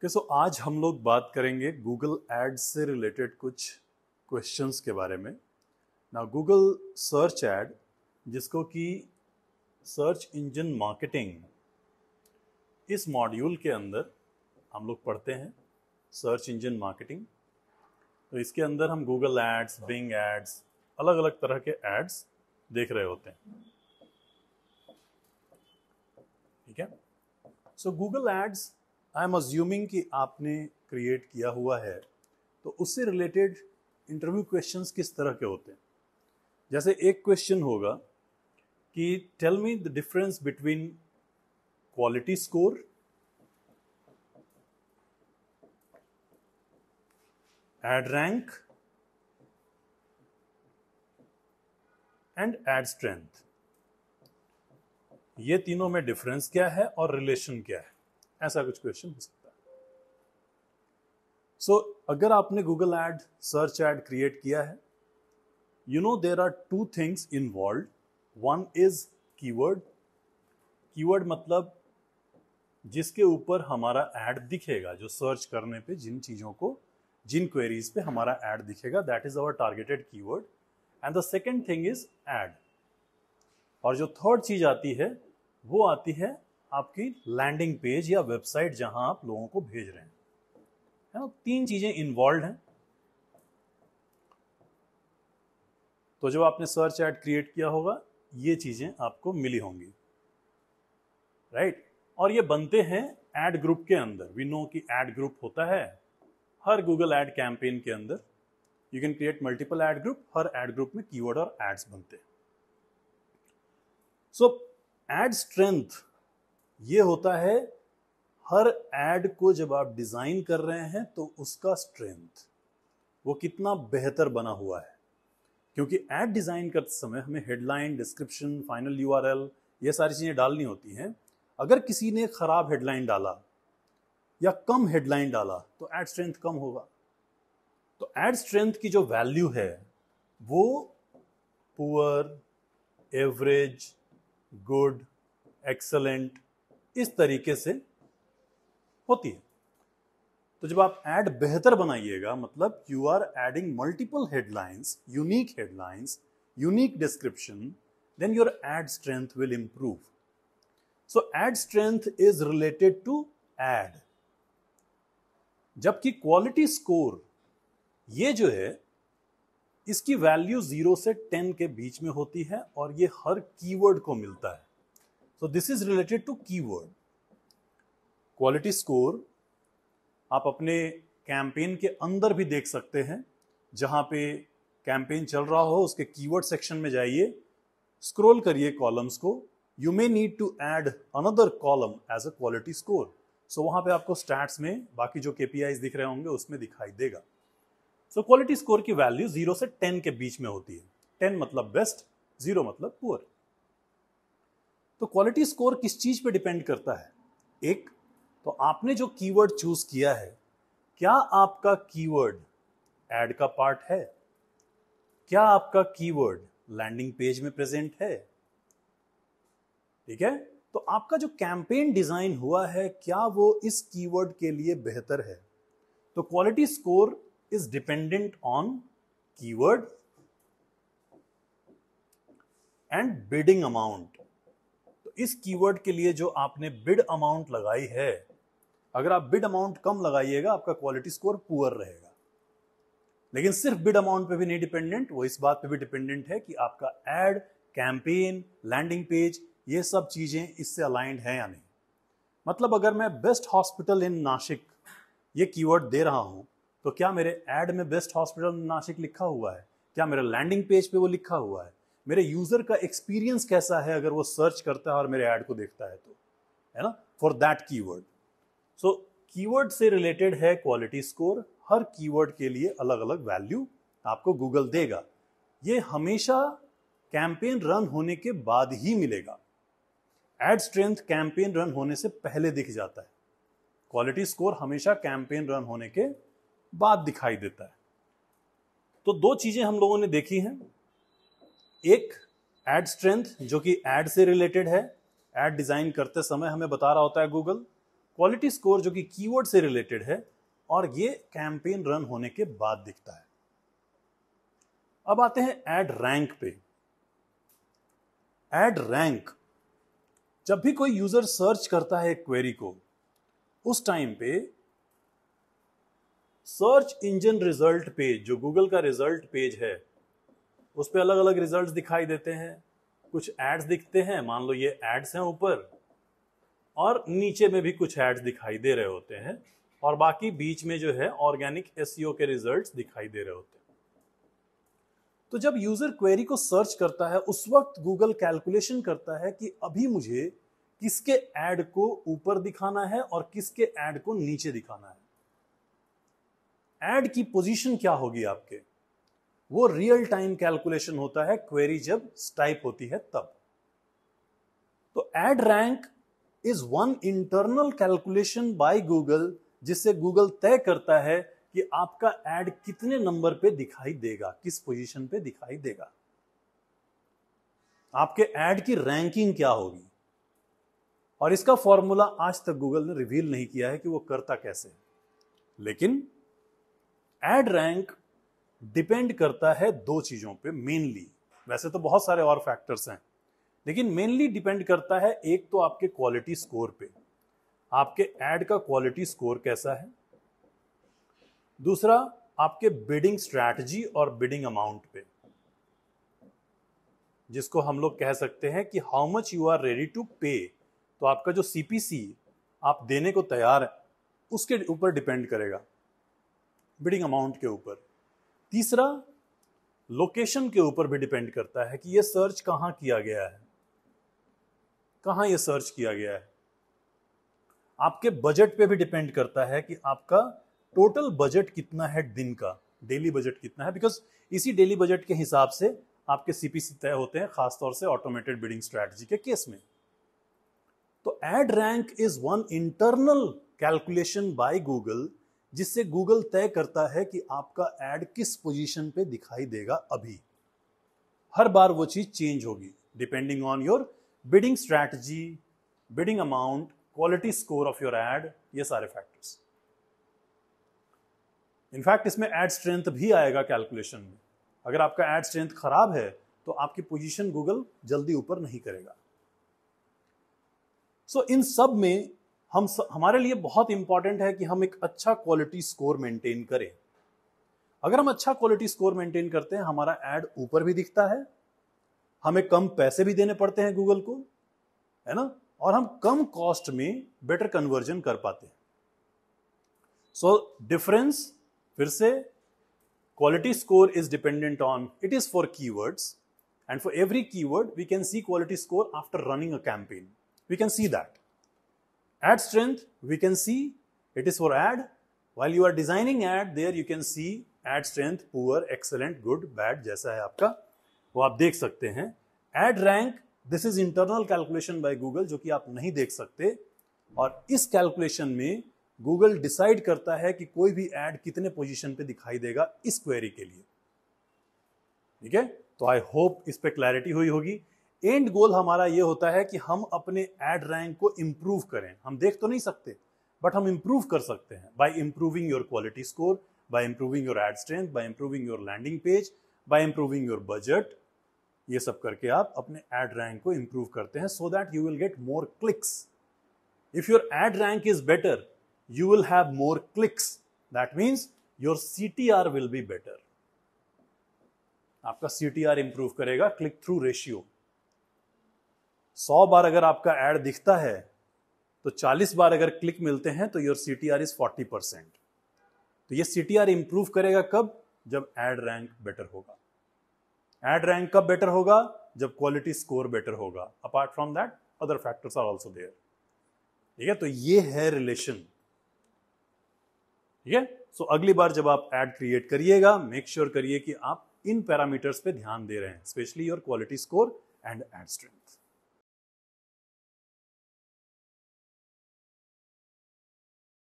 Okay so आज हम लोग बात करेंगे गूगल एड्स से रिलेटेड कुछ क्वेश्चंस के बारे में ना गूगल सर्च एड जिसको कि सर्च इंजन मार्केटिंग इस मॉड्यूल के अंदर हम लोग पढ़ते हैं सर्च इंजन मार्केटिंग तो इसके अंदर हम गूगल एड्स बिंग एड्स अलग अलग तरह के एड्स देख रहे होते हैं ठीक है so Google ads I am assuming कि आपने क्रिएट किया हुआ है तो उससे रिलेटेड इंटरव्यू क्वेश्चंस किस तरह के होते हैं जैसे एक क्वेश्चन होगा कि tell me the difference between quality score ad rank and ad strength ये तीनों में डिफरेंस क्या है और रिलेशन क्या है ऐसा कुछ क्वेश्चन हो सकता है सो so, अगर आपने Google ad search ad create किया है you know there are two things involve one is keyword keyword मतलब जिसके ऊपर हमारा एड दिखेगा जो सर्च करने पे जिन चीज़ों को जिन क्वेरीज पे हमारा एड दिखेगा that is our targeted keyword and the second thing is ad और जो थर्ड चीज आती है वो आती है आपकी लैंडिंग पेज या वेबसाइट जहां आप लोगों को भेज रहे हैं है ना तीन चीजें इन्वॉल्व हैं तो जो आपने सर्च ऐड क्रिएट किया होगा ये चीजें आपको मिली होंगी राइट right? और ये बनते हैं एड ग्रुप के अंदर वी नो कि एड ग्रुप होता है हर गूगल एड कैंपेन के अंदर you can create multiple ad group हर एड ग्रुप में कीवर्ड और एड्स बनते हैं सो एड स्ट्रेंथ ये होता है हर एड को जब आप डिज़ाइन कर रहे हैं तो उसका स्ट्रेंथ वो कितना बेहतर बना हुआ है क्योंकि एड डिज़ाइन करते समय हमें हेडलाइन डिस्क्रिप्शन फाइनल यू ये सारी चीज़ें डालनी होती हैं अगर किसी ने ख़राब हेडलाइन डाला या कम हेडलाइन डाला तो एड स्ट्रेंथ कम होगा तो एड स्ट्रेंथ की जो वैल्यू है वो पुअर एवरेज गुड एक्सलेंट इस तरीके से होती है तो जब आप ऐड बेहतर बनाइएगा मतलब you are adding multiple headlines unique headlines unique description then your ad strength will improve so ad strength is related to ad जबकि क्वालिटी स्कोर ये जो है इसकी वैल्यू जीरो से टेन के बीच में होती है और ये हर कीवर्ड को मिलता है this is related to keyword quality score आप अपने कैंपेन के अंदर भी देख सकते हैं जहां पे कैंपेन चल रहा हो उसके कीवर्ड सेक्शन में जाइए स्क्रॉल करिए कॉलम्स को you may need to add another column as a quality score so वहां पे आपको स्टैट्स में बाकी जो केपीआई दिख रहे होंगे उसमें दिखाई देगा सो क्वालिटी स्कोर की वैल्यू जीरो से टेन के बीच में होती है टेन मतलब बेस्ट जीरो मतलब पुअर तो क्वालिटी स्कोर किस चीज़ पे डिपेंड करता है एक तो आपने जो कीवर्ड चूज किया है क्या आपका कीवर्ड एड का पार्ट है क्या आपका कीवर्ड लैंडिंग पेज में प्रेजेंट है ठीक है तो आपका जो कैंपेन डिजाइन हुआ है क्या वो इस कीवर्ड के लिए बेहतर है तो quality score is dependent on keyword and bidding amount इस कीवर्ड के लिए जो आपने बिड अमाउंट लगाई है अगर आप बिड अमाउंट कम लगाइएगा आपका क्वालिटी स्कोर पुअर रहेगा लेकिन सिर्फ बिड अमाउंट पे भी नहीं डिपेंडेंट वो इस बात पे भी डिपेंडेंट है कि आपका एड कैंपेन लैंडिंग पेज ये सब चीज़ें इससे अलाइंड है या नहीं मतलब अगर मैं बेस्ट हॉस्पिटल इन नासिक ये कीवर्ड दे रहा हूं तो क्या मेरे एड में बेस्ट हॉस्पिटल नासिक लिखा हुआ है क्या मेरे लैंडिंग पेज पे वो लिखा हुआ है मेरे यूजर का एक्सपीरियंस कैसा है अगर वो सर्च करता है और मेरे ऐड को देखता है तो है ना for that keyword so keyword से रिलेटेड है क्वालिटी स्कोर हर कीवर्ड के लिए अलग अलग वैल्यू आपको गूगल देगा ये हमेशा कैंपेन रन होने के बाद ही मिलेगा एड स्ट्रेंथ कैंपेन रन होने से पहले दिख जाता है क्वालिटी स्कोर हमेशा कैंपेन रन होने के बाद दिखाई देता है तो दो चीजें हम लोगों ने देखी हैं एक एड स्ट्रेंथ जो कि एड से रिलेटेड है एड डिज़ाइन करते समय हमें बता रहा होता है गूगल क्वालिटी स्कोर जो कि कीवर्ड से रिलेटेड है और ये कैंपेन रन होने के बाद दिखता है अब आते हैं एड रैंक पे एड रैंक जब भी कोई यूजर सर्च करता है क्वेरी को उस टाइम पे सर्च इंजन रिजल्ट पेज जो गूगल का रिजल्ट पेज है उस पर अलग अलग रिजल्ट दिखाई देते हैं कुछ एड्स दिखते हैं मान लो ये एड्स हैं ऊपर और नीचे में भी कुछ एड्स दिखाई दे रहे होते हैं और बाकी बीच में जो है ऑर्गेनिक एस e के रिजल्ट दिखाई दे रहे होते हैं तो जब यूजर क्वेरी को सर्च करता है उस वक्त गूगल कैलकुलेशन करता है कि अभी मुझे किसके एड को ऊपर दिखाना है और किसके एड को नीचे दिखाना है एड की पोजीशन क्या होगी आपके वो रियल टाइम कैलकुलेशन होता है क्वेरी जब स्टाइप होती है तब तो ad rank is one internal calculation by Google जिससे गूगल तय करता है कि आपका एड कितने नंबर पे दिखाई देगा किस पोजीशन पे दिखाई देगा आपके एड की रैंकिंग क्या होगी और इसका फॉर्मूला आज तक गूगल ने रिवील नहीं किया है कि वो करता कैसे लेकिन एड रैंक डिपेंड करता है दो चीज़ों पे मेनली वैसे तो बहुत सारे और फैक्टर्स हैं लेकिन मेनली डिपेंड करता है एक तो आपके क्वालिटी स्कोर पे आपके एड का क्वालिटी स्कोर कैसा है दूसरा आपके बिडिंग स्ट्रैटेजी और बिडिंग अमाउंट पे जिसको हम लोग कह सकते हैं कि how much you are ready to pay तो आपका जो सीपीसी आप देने को तैयार है उसके ऊपर डिपेंड करेगा बिडिंग अमाउंट के ऊपर तीसरा लोकेशन के ऊपर भी डिपेंड करता है कि यह सर्च कहां किया गया है कहां यह सर्च किया गया है आपके बजट पे भी डिपेंड करता है कि आपका टोटल बजट कितना है दिन का डेली बजट कितना है बिकॉज इसी डेली बजट के हिसाब से आपके सीपीसी तय होते हैं खासतौर से ऑटोमेटेड बिडिंग स्ट्रैटेजी के केस में तो ad rank is one internal calculation by Google जिससे गूगल तय करता है कि आपका एड किस पोजीशन पे दिखाई देगा अभी हर बार वो चीज़ चेंज होगी depending on your bidding strategy bidding amount quality score of your ad ये सारे फैक्टर्स इनफैक्ट इसमें एड स्ट्रेंथ भी आएगा कैलकुलेशन में अगर आपका एड स्ट्रेंथ खराब है तो आपकी पोजीशन गूगल जल्दी ऊपर नहीं करेगा सो so, इन सब में हम स, हमारे लिए बहुत इंपॉर्टेंट है कि हम एक अच्छा क्वालिटी स्कोर मेंटेन करें अगर हम अच्छा क्वालिटी स्कोर मेंटेन करते हैं हमारा एड ऊपर भी दिखता है हमें कम पैसे भी देने पड़ते हैं गूगल को है ना और हम कम कॉस्ट में बेटर कन्वर्जन कर पाते हैं सो डिफरेंस फिर से quality score is dependent on it is for keywords and for every keyword we can see quality score after running a campaign we can see that Add strength, we can see it is for add. While you are designing add, there you can see add strength, poor, excellent, good, bad जैसा है आपका वो आप देख सकते हैं ad rank this is internal calculation by Google जो कि आप नहीं देख सकते और इस कैलकुलेशन में गूगल डिसाइड करता है कि कोई भी एड कितने पोजीशन पे दिखाई देगा इस क्वेरी के लिए ठीक है तो आई होप इस पर क्लैरिटी हुई होगी एंड गोल हमारा ये होता है कि हम अपने एड रैंक को इम्प्रूव करें हम देख तो नहीं सकते बट हम इम्प्रूव कर सकते हैं by improving your quality score by improving your ad strength by improving your landing page by improving your budget ये सब करके आप अपने एड रैंक को इम्प्रूव करते हैं so that you will get more clicks if your ad rank is better you will have more clicks that means your C T R will be better आपका C T R improve करेगा click through ratio सौ बार अगर आपका add दिखता है तो चालीस बार अगर क्लिक मिलते हैं तो your C T R is forty percent तो ये सी टी आर इंप्रूव करेगा कब जब एड रैंक बेटर होगा एड रैंक कब बेटर होगा जब क्वालिटी स्कोर बेटर होगा apart from that other factors are also there ठीक है तो ये है रिलेशन ठीक है सो अगली बार जब आप एड क्रिएट करिएगा मेक श्योर करिए कि आप इन पैरामीटर्स पे ध्यान दे रहे हैं specially your quality score and ad strength